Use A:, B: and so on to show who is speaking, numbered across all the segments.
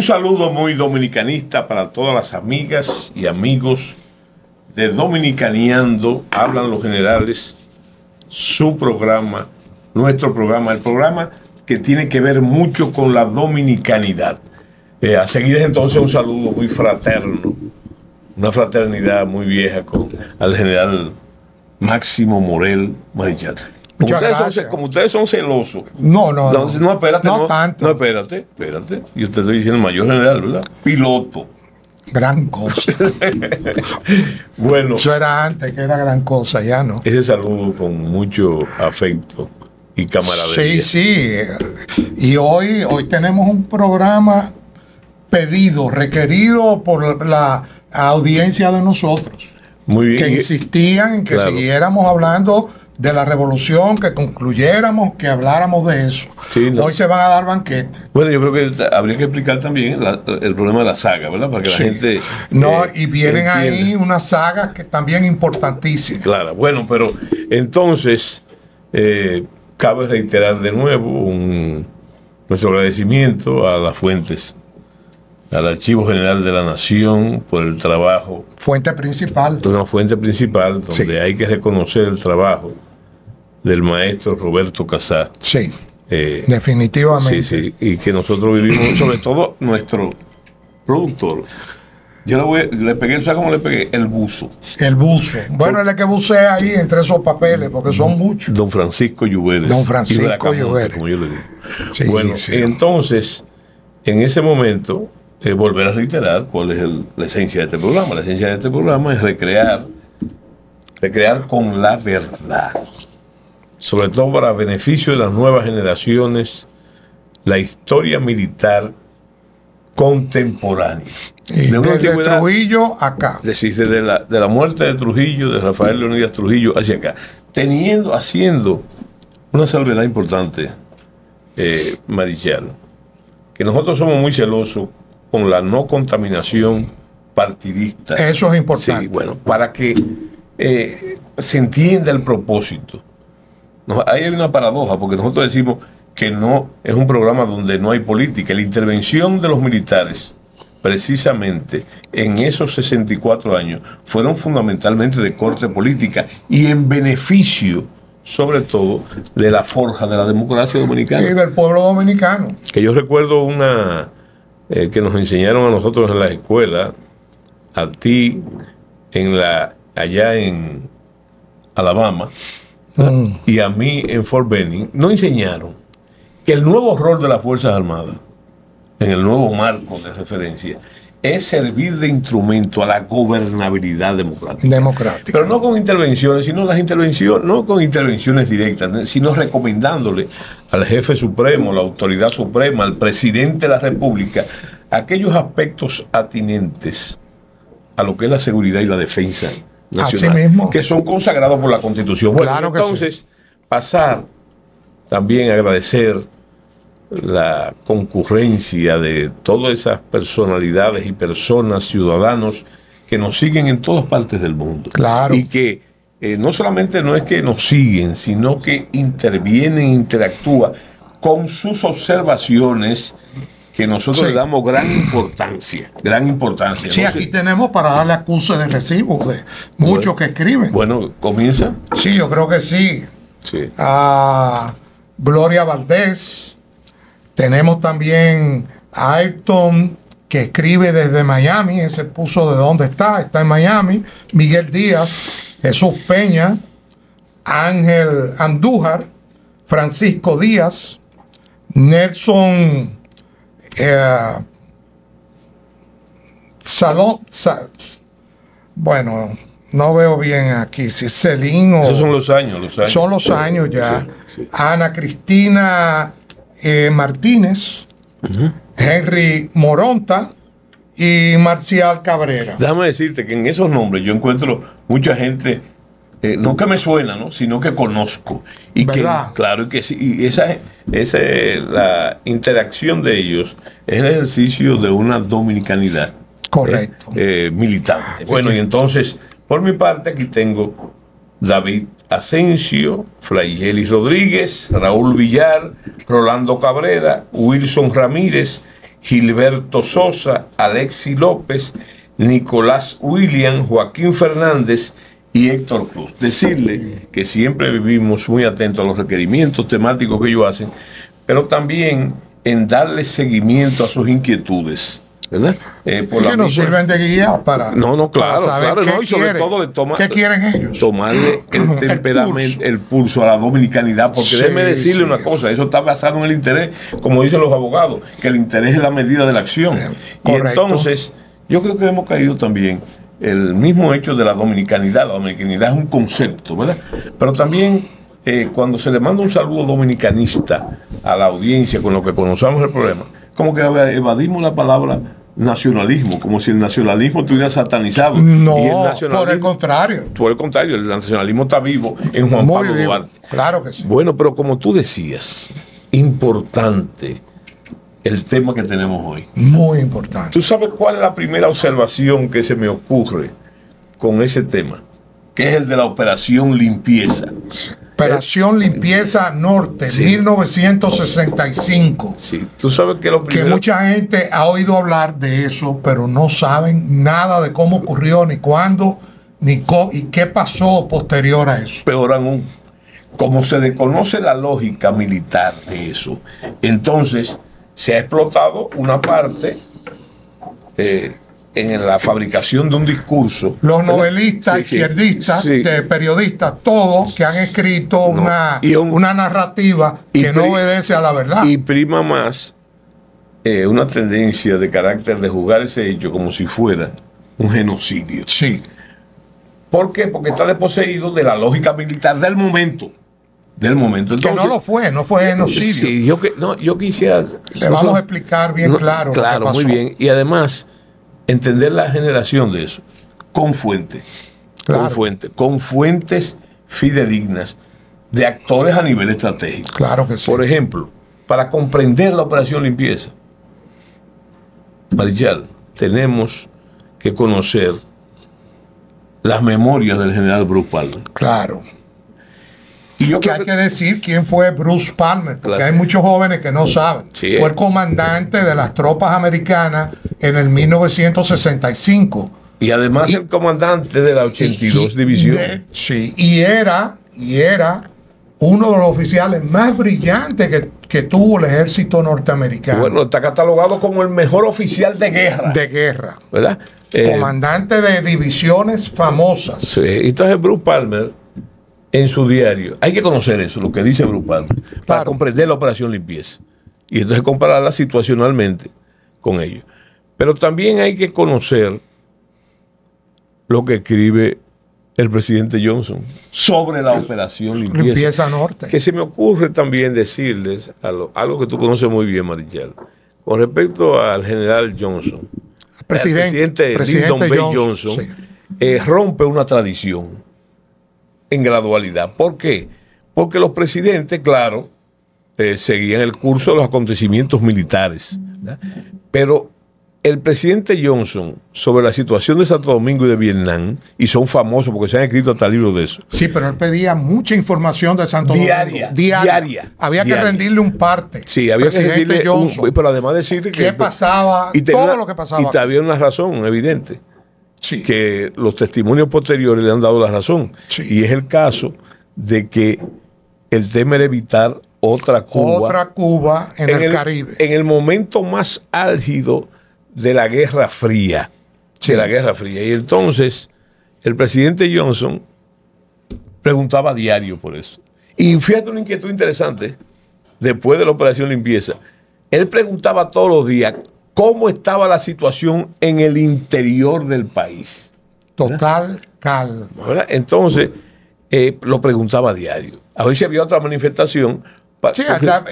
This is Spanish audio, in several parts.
A: Un saludo muy dominicanista para todas las amigas y amigos de Dominicaneando, hablan los generales, su programa, nuestro programa, el programa que tiene que ver mucho con la dominicanidad. Eh, a seguir entonces un saludo muy fraterno, una fraternidad muy vieja con el general Máximo Morel marichal como ustedes, son, celosos. No, no. No, no espérate.
B: No, espérate,
A: espérate. Y usted estoy diciendo mayor general, ¿verdad? Piloto.
B: Gran cosa. bueno. Eso era antes, que era gran cosa, ya no.
A: Ese saludo con mucho afecto y camaradería.
B: Sí, sí. Y hoy, hoy tenemos un programa pedido, requerido por la audiencia de nosotros. Muy bien. Que insistían en que siguiéramos hablando de la revolución, que concluyéramos, que habláramos de eso. Hoy se van a dar banquetes.
A: Bueno, yo creo que habría que explicar también el problema de la saga, ¿verdad? Para que la gente. Eh,
B: no, y vienen ahí unas sagas que también importantísimas.
A: Claro, bueno, pero entonces, eh, cabe reiterar de nuevo un, nuestro agradecimiento a las fuentes al Archivo General de la Nación por el trabajo. Fuente principal. Una fuente principal donde hay que reconocer el trabajo del maestro Roberto Casá. Sí. Eh,
B: definitivamente.
A: Sí, sí, y que nosotros vivimos, sobre todo nuestro productor. Yo le, le pegué, ¿sabes cómo le pegué? El buzo.
B: El buzo. Bueno, el que bucea ahí entre esos papeles, porque son
A: muchos. Don Francisco Lluveres. Don Francisco Lluveres. bueno, entonces, en ese momento, eh, volver a reiterar cuál es la esencia de este programa. La esencia de este programa es recrear, recrear con la verdad sobre todo para beneficio de las nuevas generaciones, la historia militar contemporánea. De desde Trujillo acá. decir, desde la, de la muerte de Trujillo, de Rafael Leonidas Trujillo hacia acá. Teniendo, haciendo una salvedad importante, eh, Marichal, que nosotros somos muy celosos con la no contaminación partidista. Eso es importante. Sí, bueno, para que eh, se entienda el propósito ahí hay una paradoja, porque nosotros decimos que no es un programa donde no hay política. La intervención de los militares, precisamente en esos 64 años, fueron fundamentalmente de corte política y en beneficio sobre todo de la forja de la democracia dominicana. Y
B: del pueblo dominicano.
A: Que yo recuerdo una eh, que nos enseñaron a nosotros en la escuela, a ti en la allá en Alabama, Mm. Y a mí en Fort Benning no enseñaron que el nuevo rol de las Fuerzas Armadas, en el nuevo marco de referencia, es servir de instrumento a la gobernabilidad democrática. democrática. Pero no con intervenciones, sino las intervenciones, no con intervenciones directas, sino recomendándole al jefe supremo, la autoridad suprema, al presidente de la República, aquellos aspectos atinentes a lo que es la seguridad y la defensa mismo. que son consagrados por la Constitución. Bueno, entonces, pasar también a agradecer la concurrencia de todas esas personalidades y personas, ciudadanos, que nos siguen en todas partes del mundo. Y que eh, no solamente no es que nos siguen, sino que intervienen, interactúan con sus observaciones que nosotros le damos gran importancia, gran importancia. Sí, aquí
B: tenemos para darle acuse de recibo de muchos que escriben.
A: Bueno, comienza. Sí, yo
B: creo que sí. sí. A Gloria Valdés, tenemos también a Ayrton que escribe desde Miami, ese puso de dónde está, está en Miami, Miguel Díaz, Jesús Peña, Ángel Andújar, Francisco Díaz, Nelson eh, salón, bueno, no veo bien aquí si Celín o. Esos son
A: los años, los años. Son los años ya.
B: Ana Cristina eh, Martínez, Henry Moronta y Marcial Cabrera.
A: Déjame decirte que en esos nombres yo encuentro mucha gente eh, no que me suena, ¿no? sino que conozco. Y que, claro, que sí, y esa, la interacción de ellos es el ejercicio de una dominicanidad. Correcto. Eh, eh, militante. bueno, y entonces, por mi parte, aquí tengo David Asensio, Flaigelis Rodríguez, Raúl Villar, Rolando Cabrera, Wilson Ramírez, Gilberto Sosa, Alexi López, Nicolás William, Joaquín Fernández, y Héctor Cruz. Decirle que siempre vivimos muy atentos a los requerimientos temáticos que ellos hacen, pero también en darle seguimiento a sus inquietudes. ¿Verdad? Eh, por que nos sirven
B: de guía para. No, no, claro, y sobre todo le quieren ellos? Tomarle
A: el pulso. a la dominicanidad, porque déjeme decirle una cosa: eso está basado en el interés, como dicen los abogados, que el interés es la medida de la acción. Y entonces, yo creo que hemos caído también el mismo hecho de la dominicanidad. La dominicanidad es un concepto, ¿verdad? Pero también eh, cuando se le manda un saludo dominicanista a la audiencia con lo que conocemos el problema, como que evadimos la palabra nacionalismo, como si el nacionalismo estuviera satanizado. No, y el por el contrario. Por el contrario, el nacionalismo está vivo en Juan Pablo Duarte. Claro que sí. Bueno, pero como tú decías, importante el tema que tenemos hoy.
B: Muy importante.
A: ¿Tú sabes cuál es la primera observación que se me ocurre con ese tema? Que es el de la operación limpieza.
B: Operación eh, Limpieza Norte, 1965.
A: Sí, tú sabes que lo primero... Que
B: mucha gente ha oído hablar de eso, pero no saben nada de cómo ocurrió, ni cuándo, ni qué pasó posterior a eso.
A: Peor aún, como se desconoce la lógica militar de eso, entonces se ha explotado una parte eh, en la fabricación de un discurso. Los novelistas, izquierdistas,
B: periodistas, todos que han escrito una, narrativa que no obedece a la verdad. Y
A: prima más eh, una tendencia de carácter de juzgar ese hecho como si fuera un genocidio. Sí. ¿Por qué? Porque está desposeído de la lógica militar del momento momento. que no lo
B: fue, no fue eh, genocidio. Sí,
A: yo, que, no, yo quisiera... Le vamos a explicar bien claro. Claro, muy bien. Y además, entender la generación de eso, con fuente, con fuente, con fuentes fidedignas de actores a nivel estratégico. Claro que sí. Por ejemplo, para comprender la operación limpieza, Marichal, tenemos que conocer las memorias del general Bruce Palmer.
B: Claro. Y que hay que decir quién fue Bruce Palmer, porque hay muchos jóvenes que no saben. fue el comandante de las tropas americanas en el 1965.
A: Y además el comandante de la 82 División. sí,
B: y era, y era uno de los oficiales más brillantes que, tuvo el ejército norteamericano. Bueno, está catalogado como el mejor oficial de guerra. De guerra. ¿Verdad? Comandante de divisiones famosas.
A: Sí, entonces Bruce Palmer en su diario. Hay que conocer eso, lo que dice Brupán, para comprender la operación limpieza. Y entonces compararla situacionalmente con ellos. Pero también hay que conocer lo que escribe el presidente Johnson sobre la operación limpieza. norte. Que se me ocurre también decirles algo, que tú conoces muy bien, Marichal. Con respecto al general Johnson,
B: presidente, el presidente, Johnson,
A: eh, rompe una tradición en gradualidad. ¿Por qué? Porque los presidentes, claro, eh, seguían el curso de los acontecimientos militares. Pero el presidente Johnson, sobre la situación de Santo Domingo y de Vietnam, y son famosos porque se han escrito hasta libros de eso.
B: Sí, pero él pedía mucha información de Santo Domingo. Diaria. Había que rendirle un parte. Sí, había que rendirle Johnson,
A: un, Pero además decirle que. ¿Qué pasaba? Y todo lo que pasaba. Y había una razón evidente que los testimonios posteriores le han dado la razón. Y es el caso de que el tema era evitar otra Cuba. Otra
B: Cuba en, el, Caribe.
A: En el momento más álgido de la Guerra Fría. De la Guerra Fría. Y entonces, el presidente Johnson preguntaba a diario por eso. Y fíjate una inquietud interesante, después de la operación limpieza. Él preguntaba todos los días, cómo estaba la situación en el interior del país. Total calma. Entonces, eh, lo preguntaba a diario. A ver si había otra manifestación.
B: sí,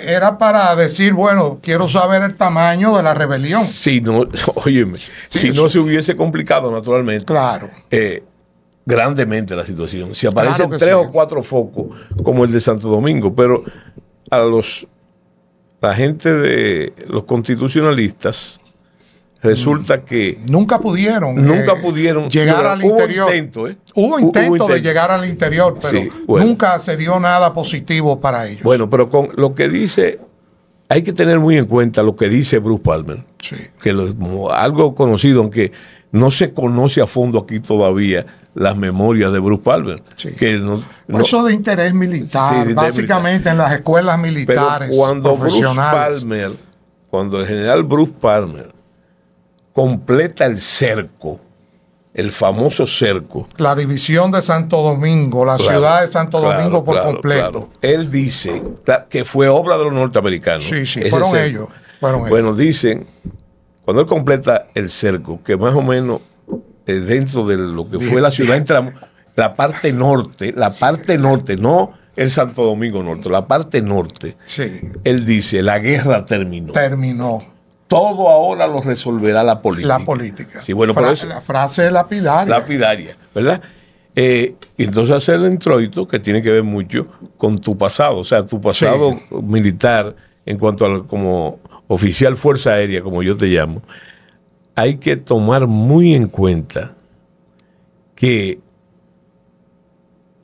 B: era para decir, bueno, quiero saber el tamaño de la rebelión. Sí, no, óyeme, si no se hubiese complicado
A: naturalmente. Claro. Eh, grandemente la situación. Si aparecen tres o cuatro focos, como el de Santo Domingo, pero a los la gente de los constitucionalistas resulta mm. que
B: nunca pudieron nunca eh, llegar al interior ¿eh? hubo, intento de llegar al interior pero nunca se dio nada positivo para ellos
A: bueno pero con lo que dice hay que tener muy en cuenta lo que dice Bruce Palmer que algo conocido aunque no se conoce a fondo aquí todavía las memorias de Bruce Palmer. Que pues no, Eso de
B: interés militar, básicamente en las escuelas militares. cuando Bruce Palmer,
A: cuando el general Bruce Palmer completa el cerco, el famoso cerco.
B: La división de Santo Domingo, la ciudad de Santo Domingo por completo.
A: Él dice que fue obra de los norteamericanos. Sí, sí, fueron ellos. Bueno, dicen, cuando él completa el cerco, que más o menos dentro de lo que fue la ciudad entramos, la parte norte, la parte norte, no el Santo Domingo Norte, la parte norte. Él dice, la guerra terminó.
B: Terminó.
A: Todo ahora lo resolverá la política. La política. Sí, bueno, eso, la
B: frase lapidaria.
A: Lapidaria, ¿verdad? Eh, y entonces hace el introito que tiene que ver mucho con tu pasado, o sea, tu pasado militar en cuanto a como oficial fuerza aérea, como yo te llamo, hay que tomar muy en cuenta que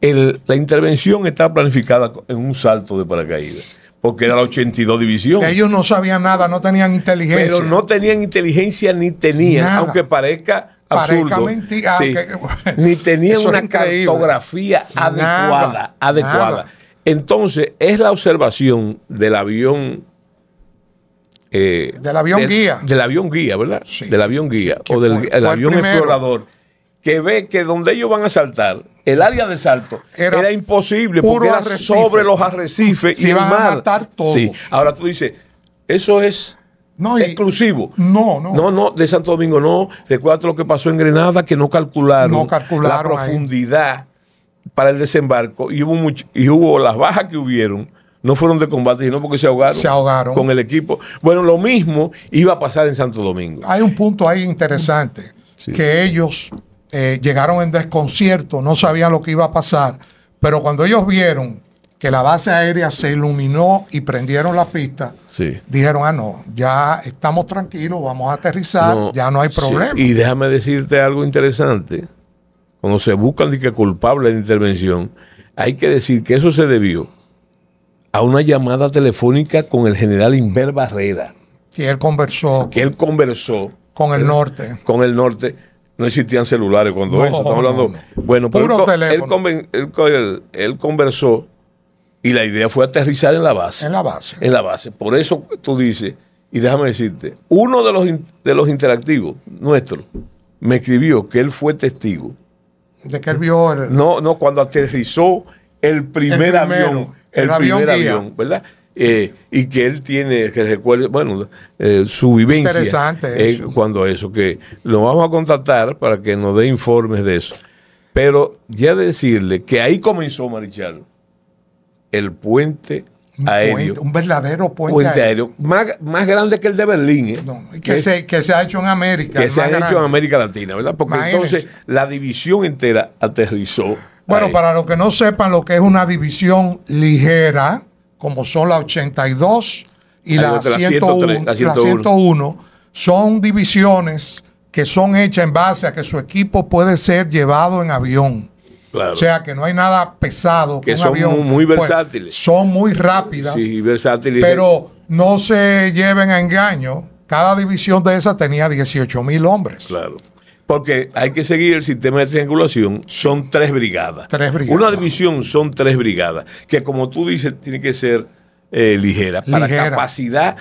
A: la intervención está planificada en un salto de paracaídas porque era la 82 división. ellos
B: no sabían nada, no tenían inteligencia. Pero
A: no tenían inteligencia ni tenían, aunque parezca absurdo. Ah,
B: ni tenían una cartografía adecuada, adecuada.
A: Entonces, es la observación del avión eh, del avión guía. Del avión guía, ¿verdad? Sí. Del avión guía o del avión explorador que ve que donde ellos van a saltar, el área de salto era, imposible porque sobre los arrecifes y a matar Sí. Ahora tú dices, eso es exclusivo. No, no. No, no, de Santo Domingo no. Recuerda lo que pasó en Grenada, que no calcularon, la profundidad para el desembarco y hubo, y hubo las bajas que hubieron no fueron de combate, sino porque se ahogaron, se con el equipo. Bueno, lo mismo iba a pasar en Santo Domingo.
B: Hay un punto ahí interesante, que ellos eh, llegaron en desconcierto, no sabían lo que iba a pasar, pero cuando ellos vieron que la base aérea se iluminó y prendieron la pista, dijeron, ah, no, ya estamos tranquilos, vamos a aterrizar, ya no hay problema.
A: Y déjame decirte algo interesante, cuando se buscan de que culpable de intervención, hay que decir que eso se debió a una llamada telefónica con el general Inver Barrera.
B: Sí, él conversó. Que él conversó. Con el eh, norte.
A: Con el norte. No existían celulares cuando eso. Estamos hablando. Bueno, Puro teléfono. él, conversó y la idea fue aterrizar en la base.
B: En la base. En la base.
A: Por eso tú dices, y déjame decirte, uno de los, de los interactivos nuestros me escribió que él fue testigo. ¿De qué él vio No, no, cuando aterrizó el primer avión, el, primer avión, ¿verdad? Eh, y que él tiene, que recuerde, bueno, eh, su vivencia. Interesante eh, eso. cuando eso, que lo vamos a contactar para que nos dé informes de eso. Pero ya decirle que ahí comenzó Marichal, el puente aéreo. un
B: verdadero puente, aéreo. Más,
A: grande que el de Berlín. que,
B: se, ha hecho en América. Que se ha hecho en
A: América Latina, ¿verdad? Porque entonces la división entera aterrizó
B: bueno, para los que no sepan lo que es una división ligera, como son la 82 y la, 101, son divisiones que son hechas en base a que su equipo puede ser llevado en avión. O sea que no hay nada pesado. Que, que son muy pues, versátiles. Son muy rápidas. Sí,
A: versátiles. Pero
B: no se lleven a engaño. Cada división de esas tenía 18 mil hombres. Claro.
A: Porque hay que seguir el sistema de triangulación. Son tres brigadas. Tres brigadas. Una división son tres brigadas, que como tú dices, tiene que ser ligera, eh, ligera, para capacidad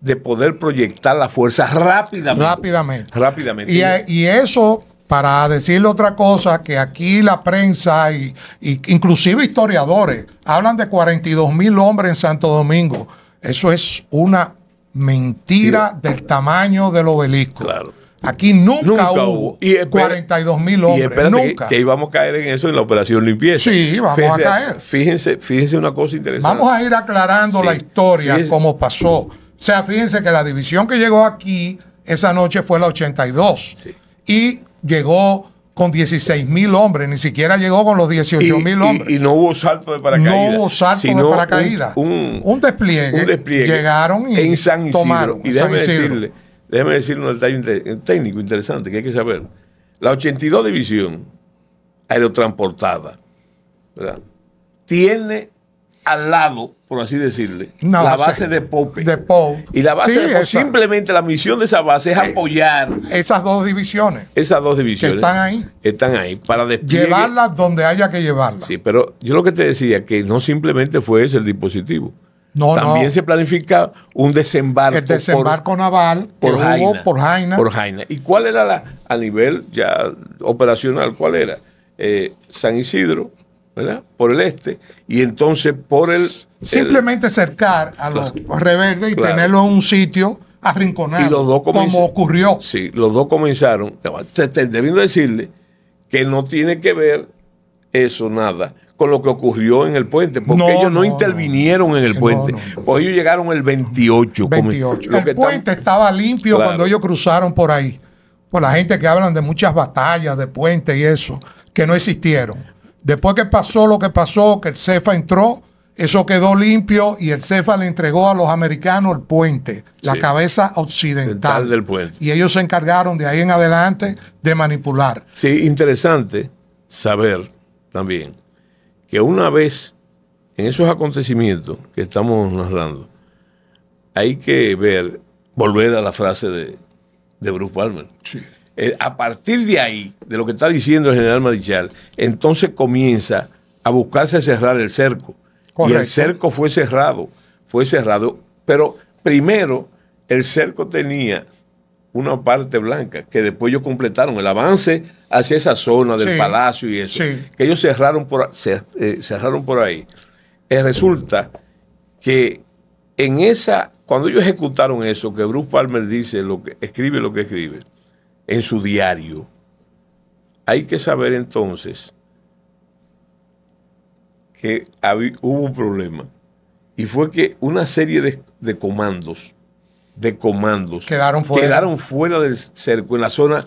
A: de poder proyectar la fuerza rápidamente. Rápidamente. Rápidamente.
B: Y, eso, para decirle otra cosa, que aquí la prensa y, inclusive historiadores hablan de 42 mil hombres en Santo Domingo. Eso es una mentira del tamaño del obelisco. Claro. Aquí nunca, hubo, y 42 mil hombres. nunca. Que,
A: íbamos a caer en eso en la operación limpieza. Sí, vamos a caer. Fíjense, fíjense una cosa interesante. Vamos a ir
B: aclarando la historia, como cómo pasó. O sea, fíjense que la división que llegó aquí esa noche fue la 82. Sí. Y llegó con 16 mil hombres, ni siquiera llegó con los 18 mil hombres.
A: Y, no hubo salto de paracaídas. No hubo salto de paracaídas. Un,
B: despliegue. Llegaron y en San Isidro. Tomaron, y déjame decirle
A: Déjame decir un detalle técnico interesante que hay que saber. La 82 División Aerotransportada tiene al lado, por así decirle, la base
B: de Pope. De Pope. Y la base de
A: simplemente la misión de esa base es eh, apoyar. Esas dos divisiones. Esas dos divisiones. están ahí. Están ahí para Llevarlas
B: donde haya que llevarlas.
A: Sí, pero yo lo que te decía, que no simplemente fue ese el dispositivo. También se planifica un desembarco. El desembarco
B: naval por Jaina, por
A: Jaina. ¿Y cuál era la, a nivel ya operacional, cuál era? Eh, San Isidro, ¿verdad? Por el este, y entonces por el... Simplemente
B: acercar a los rebeldes y tenerlo en un sitio arrinconado, como
A: ocurrió. Sí, los dos comenzaron. debiendo decirle que no tiene que ver eso nada lo que ocurrió en el puente, porque ellos no, intervinieron en el puente, pues ellos llegaron el 28. el
B: puente estaba limpio cuando ellos cruzaron por ahí. Por pues la gente que hablan de muchas batallas de puente y eso, que no existieron. Después que pasó lo que pasó, que el CEFA entró, eso quedó limpio y el CEFA le entregó a los americanos el puente, la cabeza occidental del puente. Y ellos se encargaron de ahí en adelante de manipular.
A: Sí, interesante saber también que una vez en esos acontecimientos que estamos narrando, hay que ver, volver a la frase de, Bruce Palmer. Eh, a partir de ahí, de lo que está diciendo el general Marichal, entonces comienza a buscarse cerrar el cerco. Y el cerco fue cerrado, fue cerrado, pero primero el cerco tenía una parte blanca, que después ellos completaron el avance hacia esa zona del palacio y eso, que ellos cerraron por, eh, cerraron por ahí. Eh, resulta que en esa, cuando ellos ejecutaron eso, que Bruce Palmer dice, lo que, escribe lo que escribe, en su diario, hay que saber entonces que hubo un problema, y fue que una serie de, de comandos, de comandos quedaron fuera. quedaron fuera del cerco en la zona.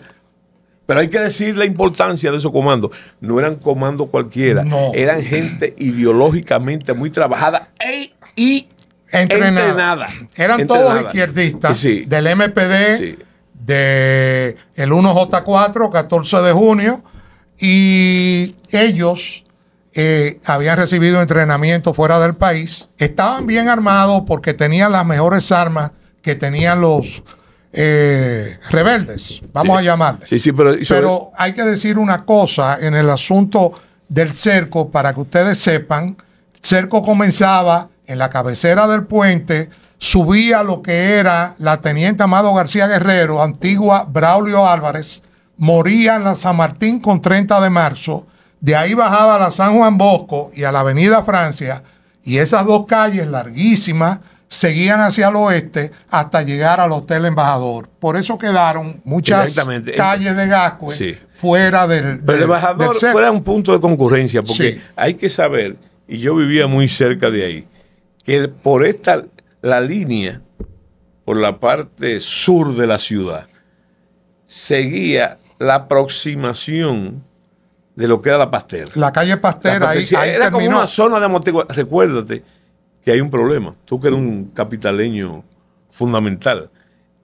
A: Pero hay que decir la importancia de esos comandos. No eran comandos cualquiera, eran gente ideológicamente muy trabajada
B: e, y entrenada. Eran todos izquierdistas del MPD, del 1J4, 14 de junio, y ellos eh, habían recibido entrenamiento fuera del país, estaban bien armados porque tenían las mejores armas que tenían los eh, rebeldes, vamos a llamarles.
A: Sí, sí, pero, pero
B: hay que decir una cosa en el asunto del cerco para que ustedes sepan. El cerco comenzaba en la cabecera del puente, subía lo que era la teniente Amado García Guerrero, antigua Braulio Álvarez, moría en la San Martín con 30 de marzo, de ahí bajaba a la San Juan Bosco y a la Avenida Francia, y esas dos calles larguísimas seguían hacia el oeste hasta llegar al Hotel Embajador. Por eso quedaron muchas calles de Gascue fuera del, Pero Embajador fuera
A: un punto de concurrencia, porque hay que saber, y yo vivía muy cerca de ahí, que por esta, la línea, por la parte sur de la ciudad, seguía la aproximación de lo que era la pastera.
B: La calle Pastel, ahí, Era como una
A: zona de amortiguación. Recuérdate, que hay un problema. Tú que eres un capitaleño fundamental.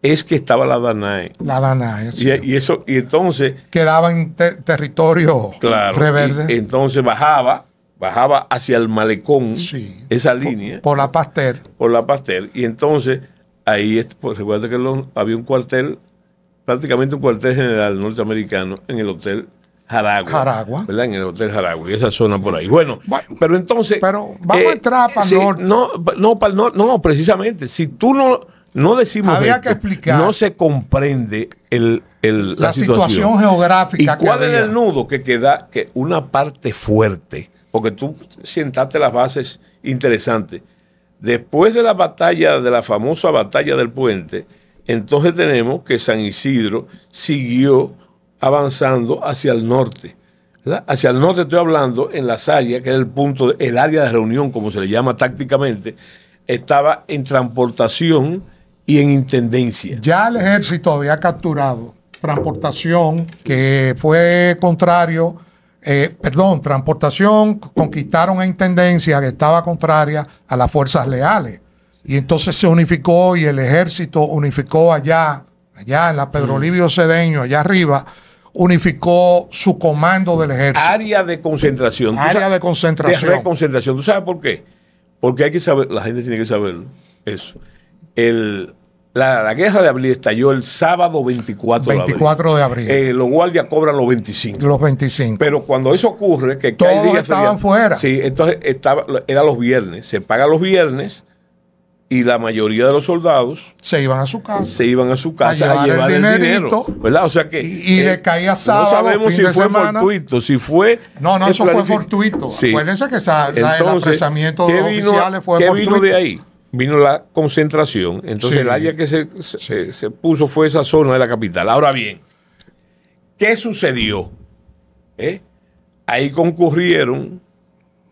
A: Es que estaba la DANAE.
B: La DANAE.
A: Y, eso, y entonces. Quedaba en
B: territorio
A: claro, entonces bajaba, bajaba hacia el malecón esa línea. Por, la Pastel. Por la Pastel. Y entonces ahí, pues, recuerda que había un cuartel, prácticamente un cuartel general norteamericano en el hotel Jaragua. ¿Verdad? En el Hotel Jaragua, y esa zona por ahí. Bueno, pero entonces. Pero vamos a eh, entrar para el norte. No, no, no, precisamente. Si tú no, no decimos. que explicar. No se comprende el, la, situación, geográfica. cuál es el nudo que queda? Que una parte fuerte, porque tú sientaste las bases interesantes. Después de la batalla, de la famosa batalla del puente, entonces tenemos que San Isidro siguió avanzando hacia el norte. Hacia el norte estoy hablando en la áreas que era el punto, el área de reunión, como se le llama tácticamente, estaba en transportación y en
B: intendencia. Ya el ejército había capturado transportación, que fue contrario, eh, perdón, transportación, conquistaron a intendencia, que estaba contraria a las fuerzas leales. Y entonces se unificó y el ejército unificó allá, allá en la Pedro mm. Livio Cedeño, allá arriba, unificó su comando del ejército.
A: Área de concentración. Área de concentración. De reconcentración. ¿Tú sabes por qué? Porque hay que saber, la gente tiene que saber eso. El, la, guerra de abril estalló el sábado 24, 24 de abril. De abril. Eh, los guardias cobran los
B: 25. Los 25. Pero cuando eso ocurre, que todos estaban fuera. Sí,
A: entonces estaba, era los viernes. Se paga los viernes y la mayoría de los soldados
B: se iban a su casa. Se
A: iban a su casa a llevar, el, dinero, ¿verdad? O sea que y, le eh, caía sábado, No sabemos si fue fortuito, si fue No, no, eso fue fortuito. Acuérdense
B: que el apresamiento de oficiales fue ¿qué vino de ahí?
A: Vino la concentración. Entonces el área que se, puso fue esa zona de la capital. Ahora bien, ¿qué sucedió? ¿Eh? Ahí concurrieron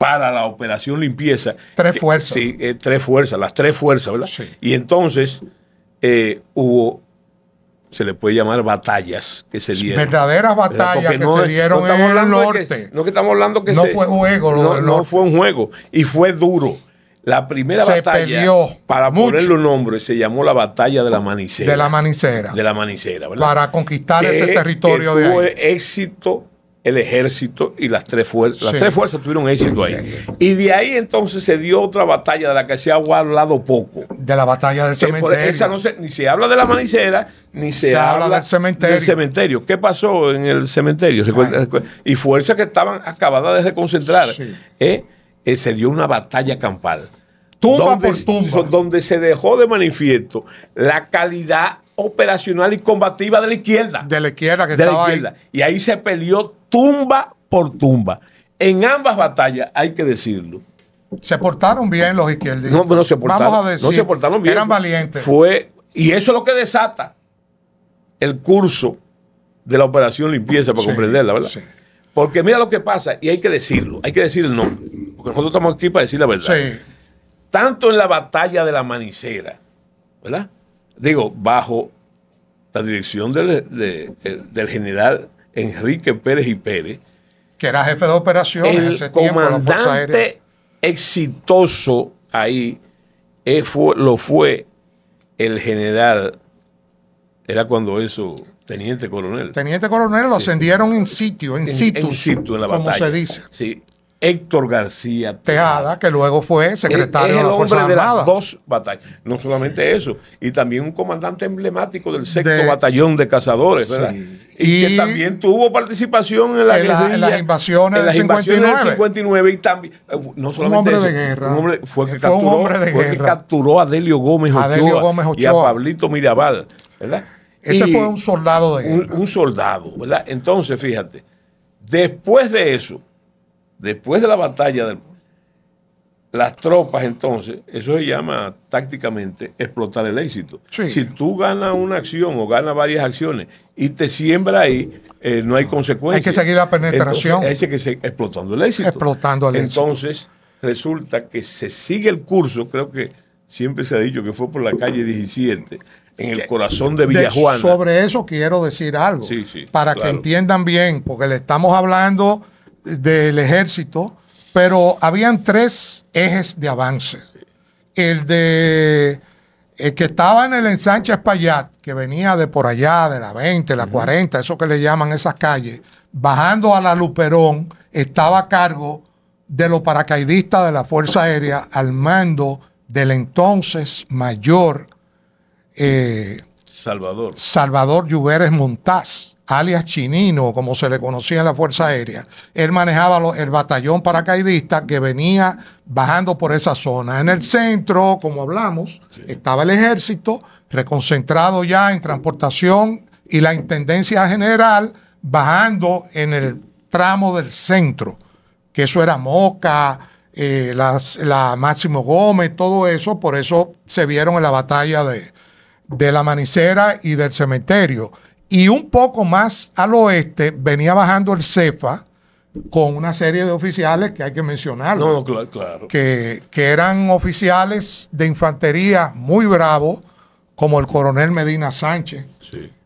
A: para la operación limpieza. Tres fuerzas. Sí, eh, tres fuerzas, las tres fuerzas, ¿verdad? Sí. Y entonces eh, hubo, se le puede llamar batallas que se dieron. Verdaderas batallas que se dieron en el norte. no que estamos hablando que no fue juego. No, no, fue un juego. Y fue duro. La primera se batalla, para mucho. ponerle un nombre, se llamó la batalla de la manicera. De la
B: manicera. De la manicera, ¿verdad? Para conquistar ese territorio de de
A: éxito el ejército y las tres fuerzas. Las tres fuerzas tuvieron éxito ahí. Y de ahí entonces se dio otra batalla de la que se ha hablado poco.
B: De la batalla del cementerio. Esa no
A: se, ni se habla de la manicera, ni se, habla, del, cementerio. del cementerio. ¿Qué pasó en el cementerio? Ah. Y fuerzas que estaban acabadas de reconcentrar. ¿eh? Eh, se dio una batalla campal. Tumba por tumba. Donde se dejó de manifiesto la calidad operacional y combativa de la izquierda. De la izquierda que de Y ahí se peleó tumba por tumba. En ambas batallas, hay que decirlo.
B: Se portaron bien los izquierdistas No, se portaron. no se portaron bien. Eran valientes.
A: Fue, y eso es lo que desata el curso de la operación limpieza, para comprenderla, ¿verdad? Porque mira lo que pasa, y hay que decirlo, hay que decir el nombre, porque nosotros estamos aquí para decir la verdad. Sí. Tanto en la batalla de la manicera, ¿verdad? digo, bajo la dirección del, general Enrique Pérez y Pérez.
B: Que era jefe de operaciones el en ese tiempo, comandante
A: exitoso ahí eh, fue, lo fue el general, era cuando eso, teniente coronel.
B: Teniente coronel lo ascendieron en sitio, en, situ. En en la batalla. Como se dice.
A: Sí, Héctor García
B: Tejada, que luego fue secretario de la hombre de las dos
A: batallas. No solamente eso, y también un comandante emblemático del sexto batallón de cazadores, ¿verdad? Y, que también tuvo participación en, las invasiones en las del 59. 59 y también eh, no solamente un hombre de guerra. Un hombre, fue, que un hombre de guerra. que capturó a Delio Gómez, Ochoa, y a Pablito Mirabal, ¿verdad? Ese fue un soldado de guerra. un soldado, ¿verdad? Entonces, fíjate, después de eso Después de la batalla, de las tropas entonces, eso se llama tácticamente explotar el éxito. Si tú ganas una acción o ganas varias acciones y te siembra ahí, eh, no hay consecuencias. Hay que seguir la penetración. hay que seguir explotando el éxito. Explotando el éxito. Entonces, resulta que se sigue el curso, creo que siempre se ha dicho que fue por la calle 17, en el corazón de Villajuana. sobre
B: eso quiero decir algo, para que entiendan bien, porque le estamos hablando del ejército, pero habían tres ejes de avance. El de eh, que estaba en el ensanche Espaillat, que venía de por allá, de la 20, la 40, eso que le llaman esas calles, bajando a la Luperón, estaba a cargo de los paracaidistas de la Fuerza Aérea al mando del entonces mayor eh, Salvador. Salvador Lluveres Montaz alias Chinino, como se le conocía en la Fuerza Aérea. Él manejaba el batallón paracaidista que venía bajando por esa zona. En el centro, como hablamos, estaba el ejército reconcentrado ya en transportación y la Intendencia General bajando en el tramo del centro, que eso era Moca, eh, la Máximo Gómez, todo eso, por eso se vieron en la batalla de la manicera y del cementerio. Y un poco más al oeste venía bajando el Cefa con una serie de oficiales que hay que mencionar. No, claro, claro. Que, eran oficiales de infantería muy bravos, como el coronel Medina Sánchez,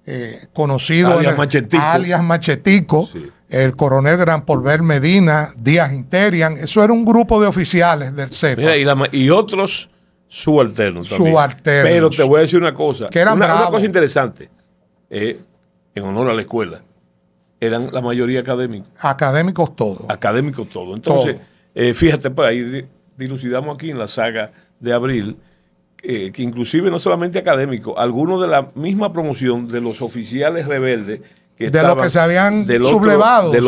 B: eh, conocido alias Machetico, alias Machetico el coronel Gran Polver Medina, Díaz Interian. Eso era un grupo de oficiales
A: del Cefa. y, otros subalternos también. Pero te voy a decir una cosa. Que una, cosa interesante. Eh, en honor a la escuela, eran la mayoría académicos.
B: Académicos todos.
A: Académicos todos. Entonces, eh, fíjate, pues ahí dilucidamos aquí en la saga de abril, eh, que inclusive no solamente académicos, algunos de la misma promoción de los oficiales rebeldes que de los que se habían sublevado. Del,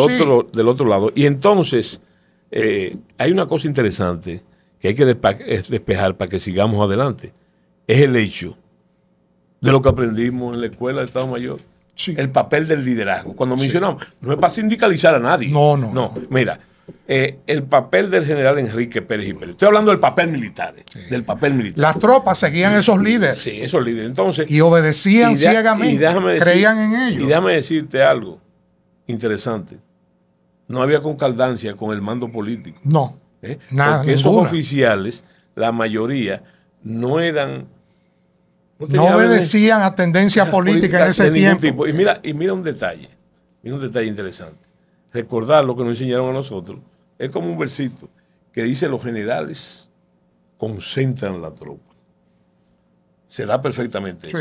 A: otro, lado. Y entonces, eh, hay una cosa interesante que hay que despejar para que sigamos adelante. Es el hecho de lo que aprendimos en la escuela de Estado Mayor el papel del liderazgo. Cuando mencionamos, no es para sindicalizar a nadie. No, no. No, mira, eh, el papel del general Enrique Pérez Jiménez. Estoy hablando del papel militar, eh, del papel militar. Las tropas seguían esos líderes. Sí, esos líderes. Entonces,
B: y obedecían ciegamente, y creían en
A: ellos. Y déjame decirte algo interesante. No había concordancia con el mando político. No. ¿Eh? esos oficiales, la mayoría, no eran
B: no obedecían a tendencia política en ese tiempo.
A: Y mira, y mira un detalle, mira un detalle interesante. Recordar lo que nos enseñaron a nosotros es como un versito que dice los generales concentran la tropa. Se da perfectamente. Eso.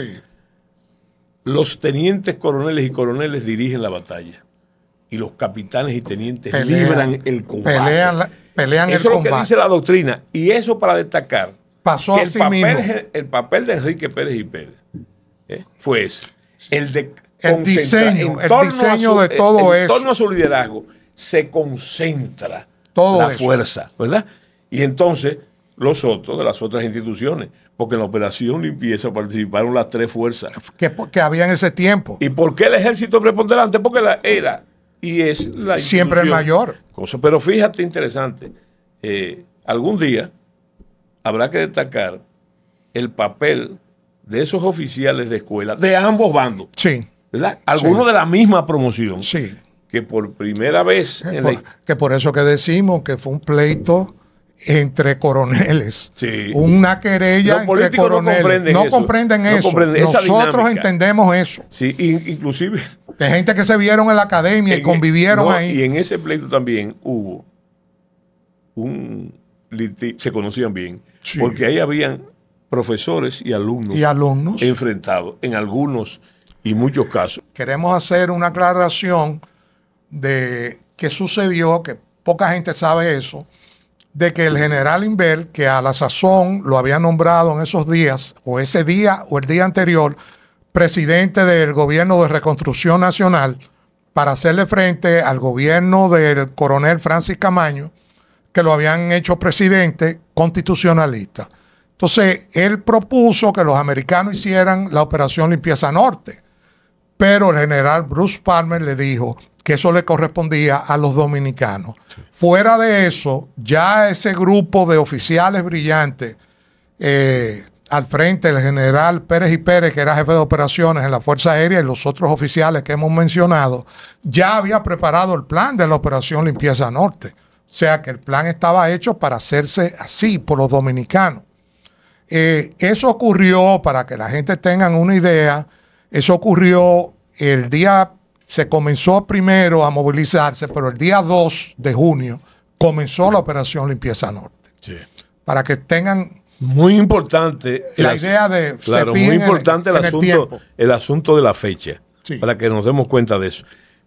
A: Los tenientes coroneles y coroneles dirigen la batalla y los capitanes y tenientes libran el combate.
B: Pelean, el combate. Eso es lo que dice
A: la doctrina y eso para destacar pasó el papel, mismo. El papel de Enrique Pérez y Pérez ¿eh? fue ese. El de
B: diseño, el diseño de todo eso. En torno a
A: su liderazgo se concentra
B: toda la fuerza,
A: ¿verdad? Y entonces los otros de las otras instituciones, porque en la operación limpieza participaron las tres fuerzas.
B: Que, que había en ese tiempo.
A: ¿Y por qué el ejército preponderante? Porque la era y es la... Siempre el mayor. Cosa, pero fíjate interesante, eh, algún día habrá que destacar el papel de esos oficiales de escuela, de ambos bandos. Sí. Algunos de la misma promoción. Sí. Que por primera vez.
B: Que por eso que decimos que fue un pleito entre coroneles. Sí. Una querella entre coroneles. No comprenden eso. Nosotros entendemos eso. Sí, inclusive. De gente que se vieron en la academia y e- convivieron ahí. Y en ese pleito
A: también hubo un se conocían bien, porque ahí habían profesores y alumnos, y alumnos enfrentados
B: en algunos
A: y muchos casos.
B: Queremos hacer una aclaración de qué sucedió, que poca gente sabe eso, de que el general Inver, que a la sazón lo había nombrado en esos días, o ese día o el día anterior, presidente del gobierno de reconstrucción nacional, para hacerle frente al gobierno del coronel Francis Camaño, que lo habían hecho presidente constitucionalista. Entonces, él propuso que los americanos hicieran la operación Limpieza Norte, pero el general Bruce Palmer le dijo que eso le correspondía a los dominicanos. Fuera de eso, ya ese grupo de oficiales brillantes eh, al frente, el general Pérez y Pérez, que era jefe de operaciones en la Fuerza Aérea, y los otros oficiales que hemos mencionado, ya había preparado el plan de la operación Limpieza Norte. O sea que el plan estaba hecho para hacerse así por los dominicanos. Eh, eso ocurrió, para que la gente tenga una idea, eso ocurrió el día, se comenzó primero a movilizarse, pero el día 2 de junio comenzó la operación Limpieza Norte. Sí. Para que tengan... Muy importante. La idea de... Claro, muy importante el, asunto,
A: de la fecha, para que nos demos cuenta de eso.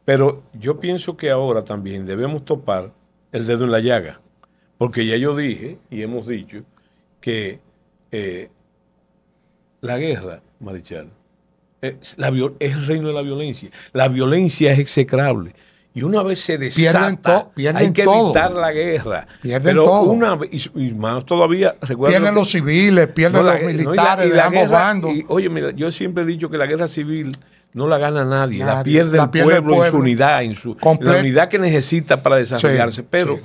A: Pero yo pienso que ahora también debemos topar el dedo en la llaga. Porque ya yo dije y hemos dicho que eh, la guerra, Marichal, es, el reino de la violencia. La violencia es execrable. Y una vez se desata, hay que evitar la guerra. Pero una y, hermanos, más todavía, Pierden los civiles, pierden los militares, y la, oye, mira, yo siempre he dicho que la guerra civil no la gana nadie, la pierde, el, pueblo, en su unidad, en su la unidad que necesita para desarrollarse. Pero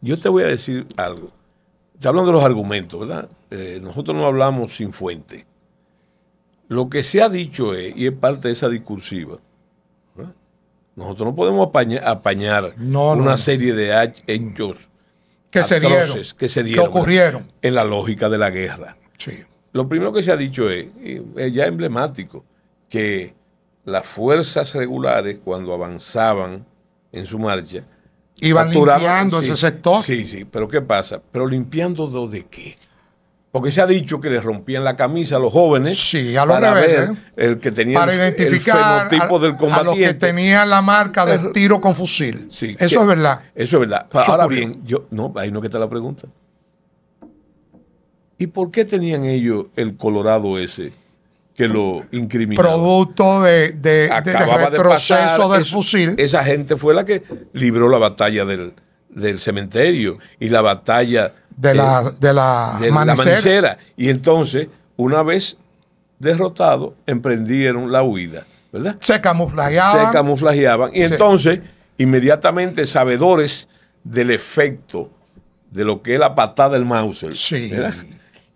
A: yo te voy a decir algo. Se hablando de los argumentos, ¿verdad? Eh, nosotros no hablamos sin fuente. Lo que se ha dicho es, y es parte de esa discursiva, nosotros no podemos apañar una serie de hechos
B: que se
A: dieron, que en la lógica de la guerra. Lo primero que se ha dicho es, es ya emblemático, que las fuerzas regulares cuando avanzaban en su marcha.
B: Iban limpiando ese
A: sector. Sí, sí, pero ¿qué pasa? Pero limpiando de qué? Porque se ha dicho que les rompían la camisa a los jóvenes sí, a los para ver el que tenía identificar el fenotipo del combatiente. A los que
B: tenía la marca del tiro con fusil.
A: eso es verdad. Eso es verdad. Ahora bien, yo no, ahí no que está la pregunta. ¿Y por qué tenían ellos el colorado ese? que lo incriminó
B: Producto de, de,
A: del fusil. Esa gente fue la que libró la batalla del, cementerio y la batalla
B: de, la, eh, de, la, manicera.
A: Y entonces, una vez derrotado, emprendieron la huida. ¿verdad? Se
B: camuflajeaban. Se
A: camuflajeaban. Y entonces, inmediatamente, sabedores del efecto de lo que es la patada del Mauser. Sí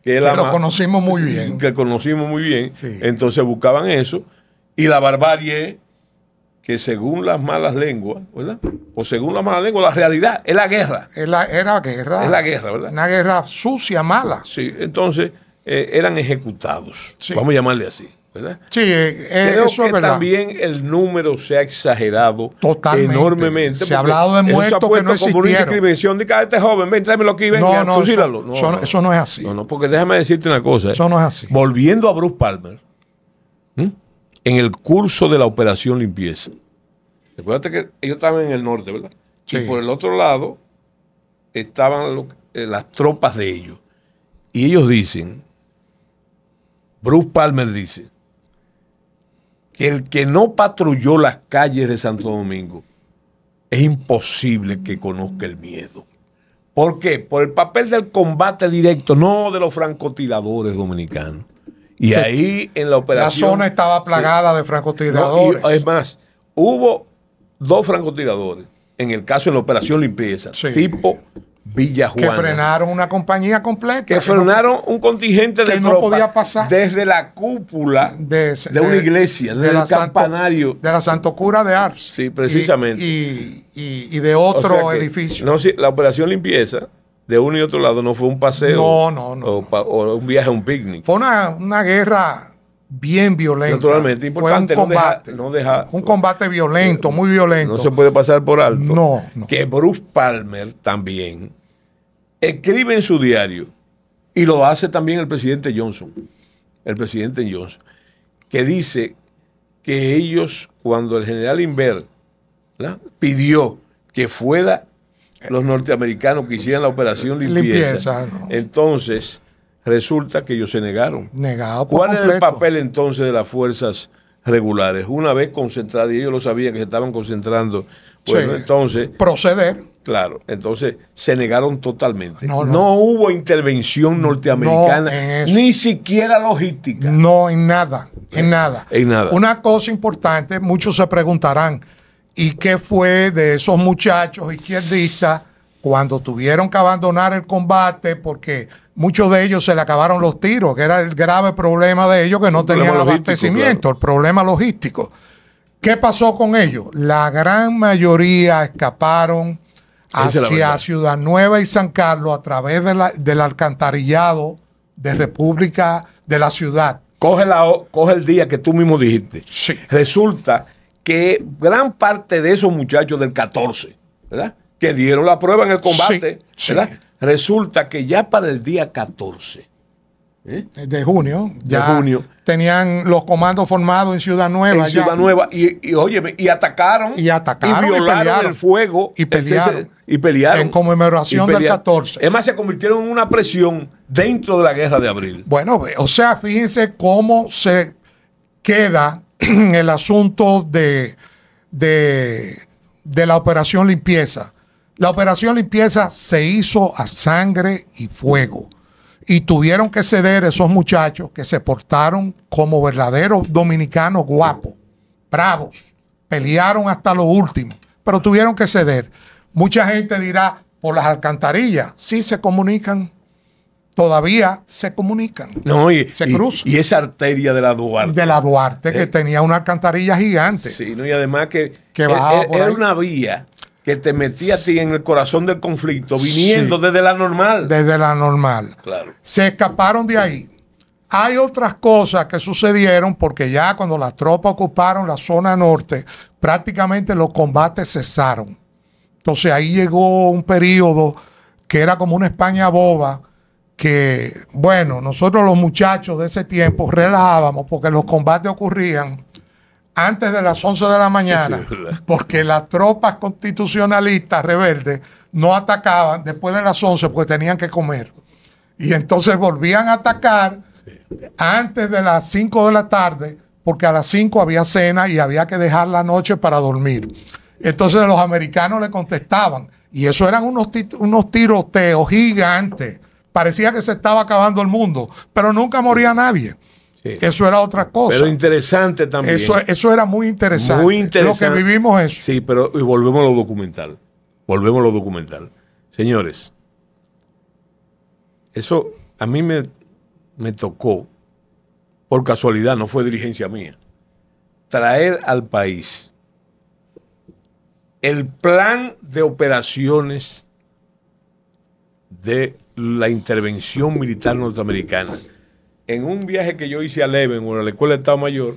A: que, lo conocimos muy bien. Que conocimos muy bien. Entonces buscaban eso. Y la barbarie que según las malas lenguas, ¿verdad? O según las malas lenguas, la realidad es la guerra.
B: Es la, era guerra. Es la guerra, ¿verdad? Una guerra sucia, mala.
A: Sí, entonces eh, eran ejecutados. Vamos a llamarle así. ¿verdad?
B: Sí, eh, eh, eso es verdad.
A: También el número se ha exagerado enormemente. Se ha hablado de muertos que no existieron. Como una discriminación de cada este joven, ven, lo aquí, ven, no, no, eso, no, es así. No, no, porque déjame decirte una cosa. ¿eh? Eso no es así. Volviendo a Bruce Palmer, en el curso de la operación limpieza, recuérdate que ellos estaban en el norte, ¿verdad? Y por el otro lado estaban las tropas de ellos. Y ellos dicen, Bruce Palmer dice, el que no patrulló las calles de Santo Domingo es imposible que conozca el miedo. ¿Por qué? Por el papel del combate directo, no de los francotiradores dominicanos.
B: Y ahí
A: en la operación. La zona estaba plagada
B: de francotiradores.
A: es más, hubo dos francotiradores. En el caso de la operación limpieza, tipo Juana. Que
B: frenaron una compañía completa. Que, frenaron un contingente de que no podía pasar.
A: Desde la cúpula de, una iglesia, desde
B: campanario. de la Santo Cura de Ars.
A: Sí, precisamente.
B: Y, de otro
A: edificio. No, sí, la operación limpieza de uno y otro lado no fue un paseo. No, no,
B: no. O,
A: un viaje un picnic.
B: Fue una, una guerra bien violento Naturalmente, importante. combate, no deja, un combate violento, eh, muy violento. No se puede pasar por
A: alto. Que Bruce Palmer también escribe en su diario, y lo hace también el presidente Johnson, el presidente Johnson, que dice que ellos, cuando el general Inver pidió que fuera los norteamericanos que hicieran la operación limpieza, entonces Resulta que ellos se negaron.
B: Negado ¿Cuál era el
A: papel entonces de las fuerzas regulares? Una vez concentradas, y ellos lo sabían que se estaban concentrando, pues entonces... Proceder. Claro, entonces se negaron totalmente. No, hubo intervención norteamericana,
B: ni siquiera logística. No, en nada, en eh, nada. En nada. Una cosa importante, muchos se preguntarán, ¿y qué fue de esos muchachos izquierdistas cuando tuvieron que abandonar el combate porque muchos de ellos se le acabaron los tiros, que era el grave problema de ellos que no tenían abastecimiento, el problema logístico. ¿Qué pasó con ellos? La gran mayoría escaparon hacia Ciudad Nueva y San Carlos a través de del alcantarillado de República de la ciudad.
A: Coge, la, coge el día que tú mismo dijiste. Resulta que gran parte de esos muchachos del 14, ¿verdad? Que dieron la prueba en el combate, ¿verdad? Resulta que ya para el día 14 ¿eh?
B: Eh, de junio, ya tenían los comandos formados en Ciudad Nueva. Ciudad Nueva,
A: y, y atacaron. Y violaron el
B: fuego. Y pelearon.
A: y pelearon. En conmemoración del 14. Es más, se convirtieron en una presión dentro de la guerra de abril.
B: Bueno, o sea, fíjense cómo se queda el asunto de, de, de la operación limpieza la operación limpieza se hizo a sangre y fuego. Y tuvieron que ceder esos muchachos que se portaron como verdaderos dominicanos guapos, bravos, pelearon hasta lo último, pero tuvieron que ceder. Mucha gente dirá, por las alcantarillas, sí se comunican todavía se comunican.
A: No, y, se cruzan. Y, esa arteria de la Duarte. De la
B: Duarte, que eh. tenía una alcantarilla gigante.
A: Sí, no, y además que, que bajaba era una vía que te metía a ti en el corazón del conflicto, viniendo
B: desde la normal. Desde la normal. Claro. Se escaparon de ahí. Hay otras cosas que sucedieron porque ya cuando las tropas ocuparon la zona norte, prácticamente los combates cesaron. Entonces ahí llegó un periodo que era como una España boba, que bueno, nosotros los muchachos de ese tiempo relajábamos porque los combates ocurrían antes de las 11 de la mañana, porque las tropas constitucionalistas rebeldes no atacaban después de las 11 porque tenían que comer. Y entonces volvían a atacar antes de las 5 de la tarde, porque a las 5 había cena y había que dejar la noche para dormir. Entonces los americanos le contestaban, y eso eran unos, unos tiroteos gigantes. Parecía que se estaba acabando el mundo, pero nunca moría nadie. Eso era otra cosa. Pero
A: interesante también.
B: Eso, era muy interesante. Muy interesante. Lo que
A: vivimos eso. Sí, pero volvemos a lo documental. Volvemos a lo documental. Señores, eso a mí me, me tocó, por casualidad, no fue dirigencia mía, traer al país el plan de operaciones de la intervención militar norteamericana en un viaje que yo hice a Leavenworth, a la Escuela de Estado Mayor,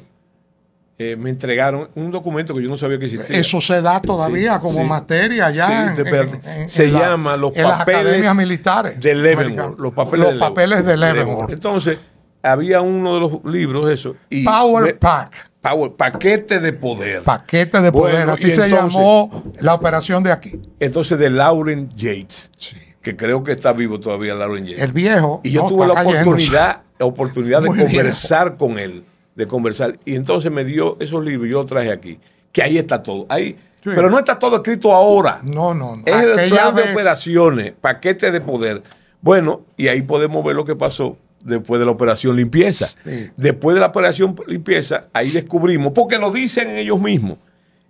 A: eh, me entregaron un documento que yo no sabía que existía. Eso se da todavía como
B: materia ya. en, se llama los papeles militares de Leavenworth. Los papeles, de, Leavenworth.
A: Entonces, había uno de los libros, eso. Power Pack. paquete de poder.
B: Paquete de poder, así se llamó la operación de aquí.
A: Entonces, de Lauren Yates. Sí que creo que está vivo todavía Laro Engel. El viejo.
B: Y yo tuve la oportunidad,
A: oportunidad de conversar con él, de conversar. Y entonces me dio esos libros, yo los traje aquí, que ahí está todo. Ahí, Pero no está todo escrito ahora.
B: No, no, no. Es
A: el plan de operaciones, paquete de poder. Bueno, y ahí podemos ver lo que pasó después de la operación limpieza. Después de la operación limpieza, ahí descubrimos, porque lo dicen ellos mismos.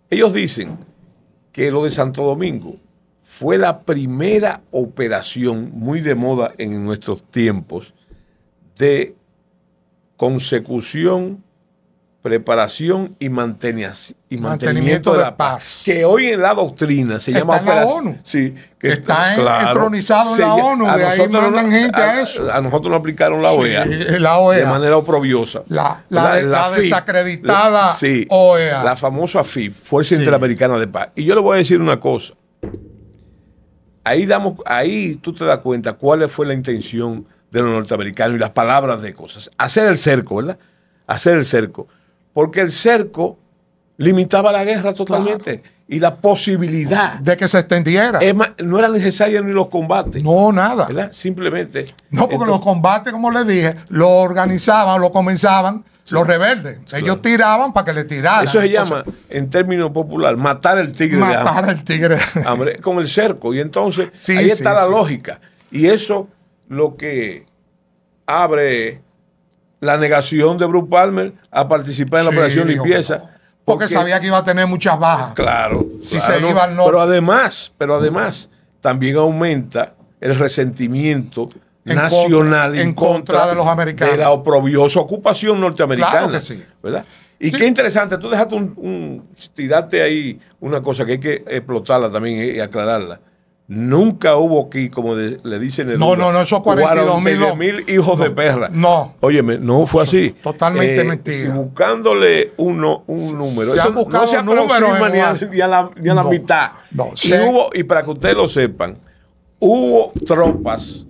A: Ellos dicen que lo de Santo Domingo fue la primera operación muy de moda en nuestros tiempos de consecución, preparación y, mantenimiento, de la paz, que hoy en la doctrina se llama en Sí, que está, está en la ONU, a nosotros, ahí no, gente a, eso. A nosotros nos aplicaron la OEA, e de manera oprobiosa. La,
B: desacreditada OEA.
A: La famosa FIF, Fuerza Interamericana de Paz. Y yo le voy a decir una cosa ahí, damos, ahí tú te das cuenta cuál fue la intención de los norteamericanos y las palabras de cosas. Hacer el cerco, ¿verdad? Hacer el cerco. Porque el cerco limitaba la guerra totalmente. Y la posibilidad
B: de que se extendiera. no era necesario ni los combates. No, nada.
A: Simplemente.
B: No, porque los combates, como les dije, lo organizaban, lo comenzaban los rebeldes. Ellos
A: tiraban para que le tiraran. Eso se llama, en términos popular, matar el tigre matar de el tigre. con el cerco. Y entonces, ahí está la lógica. Y eso lo que abre la negación de Bruce Palmer a participar en la operación limpieza.
B: Porque, sabía que iba a tener muchas bajas.
A: Claro. Si se iba al Pero además, pero además, también aumenta el resentimiento nacional en contra, de los americanos. De la oprobiosa ocupación norteamericana. Claro que ¿Verdad? Y qué interesante, tú dejaste un, un, ahí una cosa que hay que explotarla también y aclararla. Nunca hubo aquí, como le dicen en el. No, no, no, esos 42 mil. hijos de perra. No. Óyeme, no fue así.
B: Totalmente eh, mentira.
A: buscándole uno, un número. Se, han buscado no se ni a, la, mitad. y para que ustedes lo sepan, hubo tropas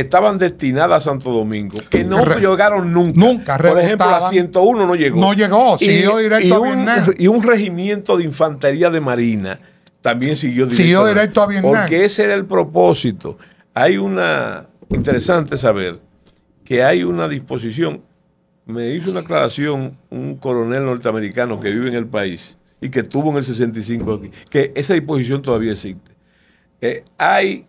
A: estaban destinadas a Santo Domingo, que no llegaron nunca. Nunca, Por ejemplo, la 101 no llegó. No llegó, siguió y, directo a Vietnam. y un regimiento de infantería de Marina también siguió directo, siguió directo a Vietnam. Porque ese era el propósito. Hay una, interesante saber que hay una disposición, me hizo una aclaración un coronel norteamericano que vive en el país y que tuvo en el 65 aquí, que esa disposición todavía existe. Eh, hay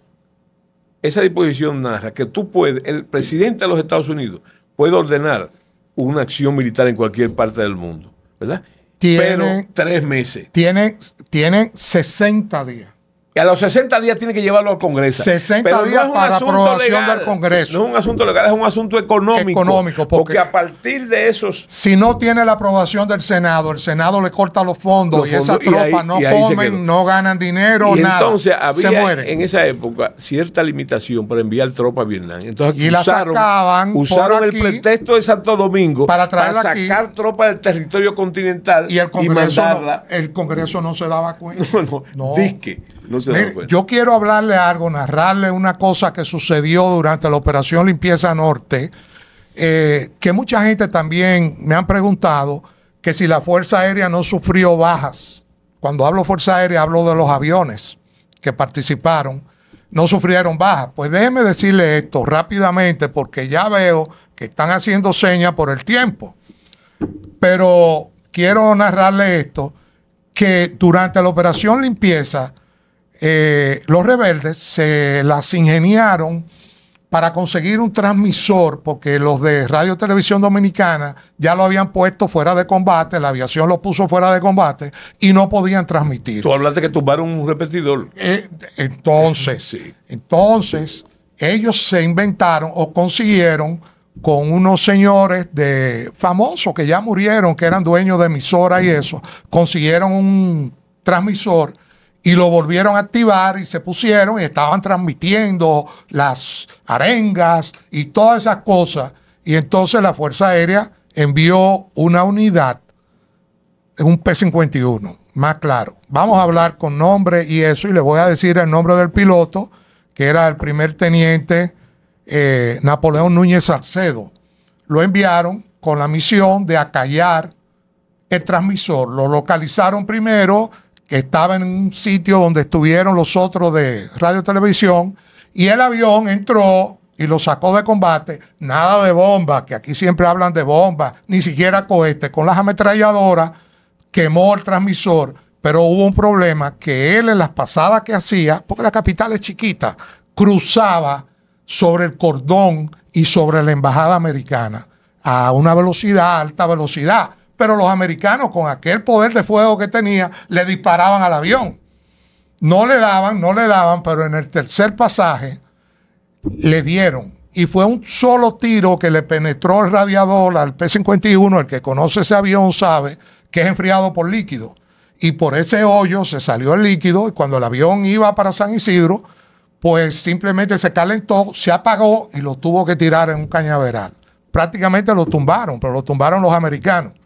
A: esa disposición narra que tú puedes, el presidente de los Estados Unidos puede ordenar una acción militar en cualquier parte del mundo, ¿verdad? Pero tres meses.
B: Tiene, tiene 60 días
A: a los 60 días tiene que llevarlo al Congreso. 60 días para aprobación del Congreso. No es un asunto legal, es un asunto económico. Económico, porque, a
B: partir de esos. Si no tiene la aprobación del Senado, el Senado le corta los fondos, y esa tropa no comen, no ganan dinero, y nada. Entonces se mueren. en esa
A: época cierta limitación para enviar tropas a Vietnam. Entonces y usaron, usaron el pretexto de Santo Domingo para, sacar tropas del territorio
B: continental y el Congreso, No, el Congreso no se daba cuenta. No, no. Disque. No yo quiero hablarle algo, narrarle una cosa que sucedió durante la operación Limpieza Norte, eh, que mucha gente también me han preguntado que si la Fuerza Aérea no sufrió bajas. Cuando hablo Fuerza Aérea, hablo de los aviones que participaron. No sufrieron bajas. Pues déjeme decirle esto rápidamente, porque ya veo que están haciendo señas por el tiempo. Pero quiero narrarle esto, que durante la operación limpieza, eh, los rebeldes se las ingeniaron para conseguir un transmisor, porque los de Radio Televisión Dominicana ya lo habían puesto fuera de combate, la aviación lo puso fuera de combate y no podían transmitir. Tú
A: hablaste que tumbaron un repetidor.
B: Eh, entonces, entonces, ellos se inventaron o consiguieron con unos señores de famosos que ya murieron, que eran dueños de emisora y eso, consiguieron un transmisor y lo volvieron a activar y se pusieron y estaban transmitiendo las arengas y todas esas cosas. Y entonces la Fuerza Aérea envió una unidad, un P-51, más claro. Vamos a hablar con nombre y eso, y le voy a decir el nombre del piloto, que era el primer teniente eh, Napoleón Núñez Salcedo. Lo enviaron con la misión de acallar el transmisor. Lo localizaron primero que estaba en un sitio donde estuvieron los otros de radio y televisión, y el avión entró y lo sacó de combate, nada de bombas, que aquí siempre hablan de bombas, ni siquiera cohetes, con las ametralladoras, quemó el transmisor, pero hubo un problema que él en las pasadas que hacía, porque la capital es chiquita, cruzaba sobre el cordón y sobre la embajada americana a una velocidad, alta velocidad pero los americanos con aquel poder de fuego que tenía le disparaban al avión. No le daban, no le daban, pero en el tercer pasaje le dieron. Y fue un solo tiro que le penetró el radiador al P-51, el que conoce ese avión sabe que es enfriado por líquido. Y por ese hoyo se salió el líquido y cuando el avión iba para San Isidro, pues simplemente se calentó, se apagó y lo tuvo que tirar en un cañaveral. Prácticamente lo tumbaron, pero lo tumbaron los americanos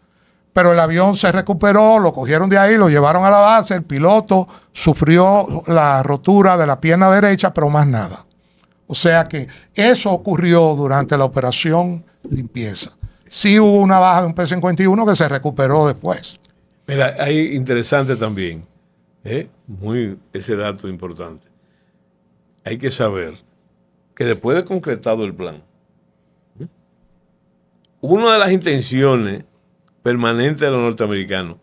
B: pero el avión se recuperó, lo cogieron de ahí, lo llevaron a la base, el piloto sufrió la rotura de la pierna derecha, pero más nada. O sea que eso ocurrió durante la operación limpieza. Sí hubo una baja de un P-51 que se recuperó después.
A: Mira, ahí interesante también, ¿eh? muy ese dato importante. Hay que saber que después de concretado el plan, ¿eh? una de las intenciones permanente de los norteamericanos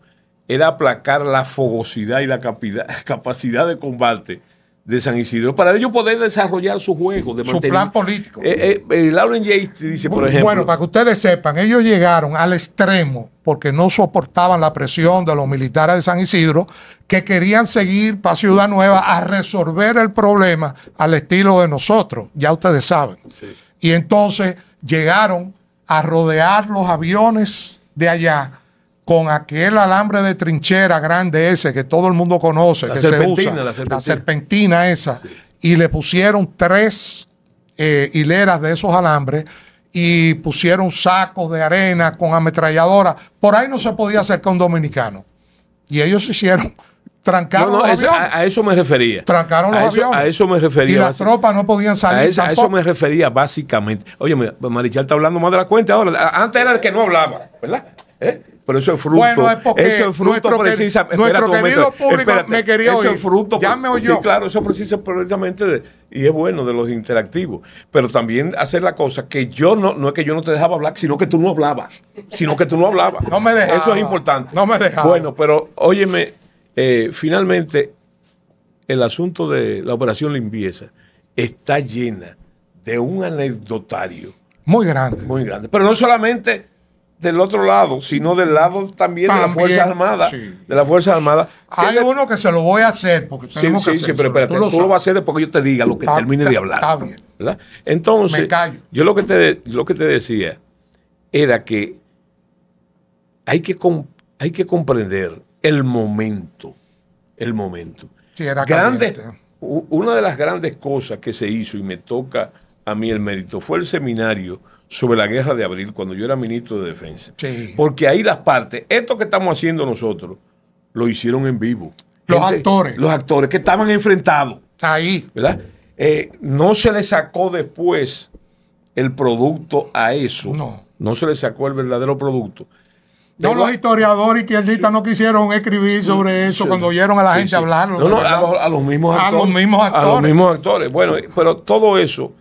A: era aplacar la fogosidad y la capacidad de combate de San Isidro para ellos poder desarrollar su juego. De su plan político. Eh, eh, eh, dice, por ejemplo. Bueno, para
B: que ustedes sepan, ellos llegaron al extremo porque no soportaban la presión de los militares de San Isidro, que querían seguir para Ciudad Nueva a resolver el problema al estilo de nosotros, ya ustedes saben. Y entonces llegaron a rodear los aviones de allá con aquel alambre de trinchera grande ese que todo el mundo conoce, la que se la serpentina, esa, y le pusieron tres eh, hileras de esos alambres y pusieron sacos de arena con ametralladora. Por ahí no se podía acercar un dominicano. Y ellos hicieron Trancaron los aviones.
A: A, eso me refería. Trancaron los aviones. A eso me refería. Y las
B: tropas no podían salir. A, eso
A: me refería básicamente. Oye, Marichal está hablando más de la cuenta ahora. Antes era el que no hablaba, ¿verdad? ¿Eh?
B: Pero eso es fruto. Bueno, es eso es fruto Nuestro, querido, público me quería oír. Eso es fruto. Ya me oyó. Sí, claro,
A: eso precisa precisamente y es bueno de los interactivos. Pero también hacer la cosa que yo no, no es que yo no te dejaba hablar, sino que tú no hablabas. Sino que tú no hablabas. no me dejaba. Eso es importante.
B: No me dejaba. Bueno,
A: pero óyeme, eh, finalmente, el asunto de la operación limpieza está llena de un anecdotario.
B: Muy grande. Muy grande.
A: Pero no solamente del otro lado, sino del lado también,
B: de las Fuerzas Armadas. De la fuerza armada Hay uno que se lo voy a hacer porque tenemos que sí, pero espérate, tú, lo, vas a hacer
A: después que yo te diga lo que termine de hablar. Entonces, yo lo que, te, lo que te decía era que hay que, hay que comprender el momento. El momento.
B: Sí, era grande
A: una de las grandes cosas que se hizo, y me toca a mí el mérito, fue el seminario sobre la guerra de abril cuando yo era ministro de defensa. Porque ahí las partes, esto que estamos haciendo nosotros, lo hicieron en vivo. Los actores. Los actores que estaban enfrentados. Ahí. ¿Verdad? Eh, no se le sacó después el producto a eso. No. No se le sacó el verdadero producto.
B: No, los historiadores izquierdistas no quisieron escribir sobre eso cuando oyeron a la gente hablar. No, a, los, mismos actores, a los mismos actores. A los mismos
A: actores. Bueno, pero todo eso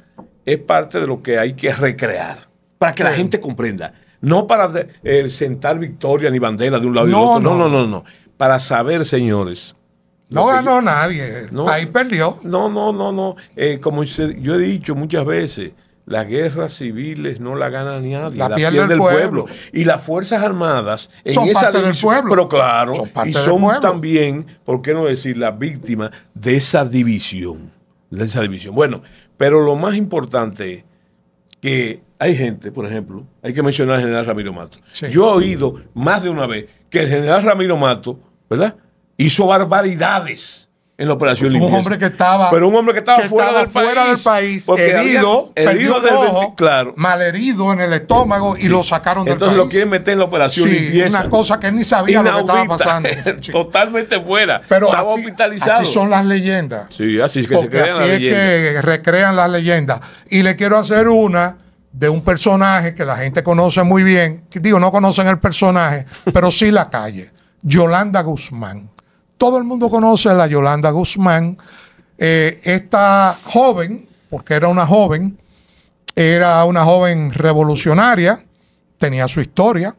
A: es parte de lo que hay que recrear para que la gente comprenda. No para eh, sentar victoria ni bandera de un lado y del otro. No, no, no, no. Para saber, señores. No ganó nadie. Ahí perdió. No, no, no, no. Eh, como yo he dicho muchas veces, las guerras civiles no la gana nadie, la, pierde el pueblo. Y las Fuerzas Armadas en esa división, pero claro, y somos también, ¿por qué no decir, las víctimas de esa división? De esa división. Bueno, pero lo más importante es que hay gente, por ejemplo, hay que mencionar al general Ramiro Mato. Yo he oído más de una vez que el general Ramiro Mato, ¿verdad? Hizo barbaridades en la operación un hombre
B: que estaba. Pero un hombre que estaba, fuera, del fuera, del, país,
A: herido, herido ojo,
B: malherido en el estómago y lo sacaron del Entonces país. Entonces lo quieren meter en la operación sí, Una cosa que ni sabía lo que estaba pasando.
A: Totalmente fuera. Pero estaba hospitalizado. Así son
B: las leyendas.
A: Sí, así es que se crean así es
B: que recrean las leyendas. Y le quiero hacer una de un personaje que la gente conoce muy bien, digo, no conocen el personaje, pero sí la calle, Yolanda Guzmán. Todo el mundo conoce a la Yolanda Guzmán. Eh, esta joven, porque era una joven, era una joven revolucionaria, tenía su historia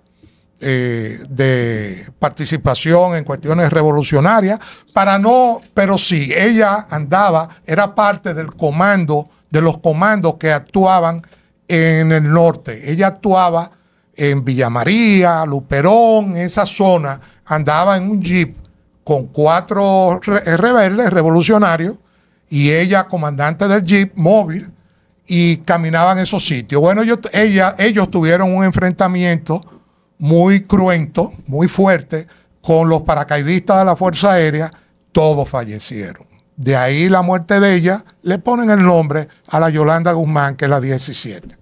B: eh, de participación en cuestiones revolucionarias, para no, pero sí, ella andaba, era parte del comando, de los comandos que actuaban en el norte. Ella actuaba en Villa María, Luperón, esa zona, andaba en un jeep con cuatro eh, rebeldes revolucionarios y ella comandante del jeep móvil y caminaban esos sitios. Bueno, ellos, ella, ellos tuvieron un enfrentamiento muy cruento, muy fuerte, con los paracaidistas de la Fuerza Aérea, todos fallecieron. De ahí la muerte de ella, le ponen el nombre a la Yolanda Guzmán, que es la 17.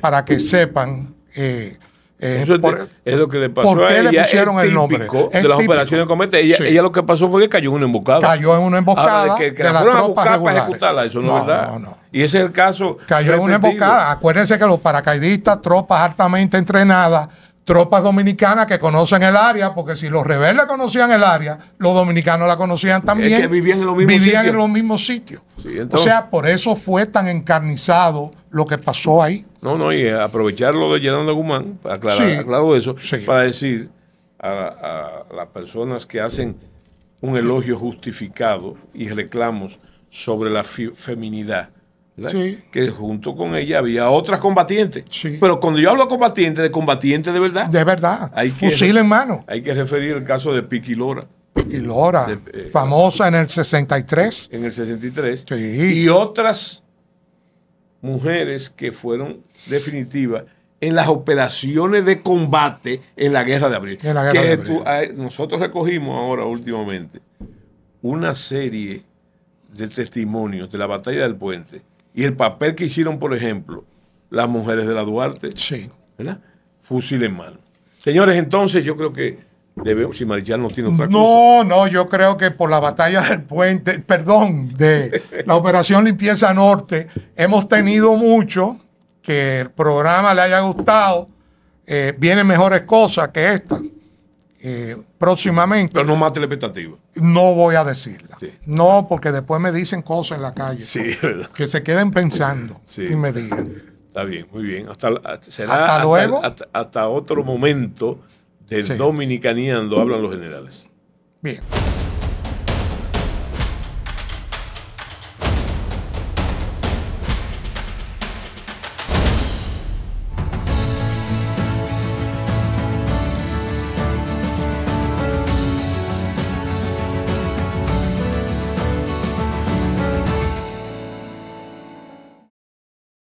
B: Para que sepan
A: eh, eh, eso es, por, lo que le pasó ¿por qué a ella. le pusieron el nombre? de las operaciones que comete. Ella, ella, lo que pasó fue que cayó en una emboscada. Cayó en una emboscada. Ahora, de que, la fueron a buscar para ejecutarla, eso no, es verdad. Y ese es el caso. Cayó en una emboscada.
B: Acuérdense que los paracaidistas, tropas altamente entrenadas, tropas dominicanas que conocen el área, porque si los rebeldes conocían el área, los dominicanos la conocían también. que vivían en los mismos vivían sitios. o sea, por eso fue tan encarnizado lo que pasó ahí.
A: No, no, y aprovechar lo de Gerardo Guzmán, aclarar, aclaro eso, para decir a, a las personas que hacen un elogio justificado y reclamos sobre la feminidad que junto con ella había otras combatientes. Pero cuando yo hablo combatiente, de combatientes de verdad.
B: De verdad.
A: Hay Fusil en mano. Hay que referir el caso de Piquilora,
B: Lora. Eh, famosa en el 63.
A: En el 63. Y otras mujeres que fueron definitivas en las operaciones de combate en la guerra de abril. En la guerra de abril. nosotros recogimos ahora últimamente una serie de testimonios de la batalla del puente y el papel que hicieron, por ejemplo, las mujeres de la Duarte. Sí. ¿Verdad? Fusil en mano. Señores, entonces yo creo
B: que debemos, si Marichal no tiene otra no, cosa. No, no, yo creo que por la batalla del puente, perdón, de la Operación Limpieza Norte, hemos tenido mucho que el programa le haya gustado. Eh, vienen mejores cosas que esta. Eh, próximamente. Pero no más No voy a decirla. No, porque después me dicen cosas en la calle. Que se queden pensando y me digan.
A: Está bien, muy bien. Hasta, luego. Hasta, otro momento del sí. dominicaneando hablan los generales.
B: Bien.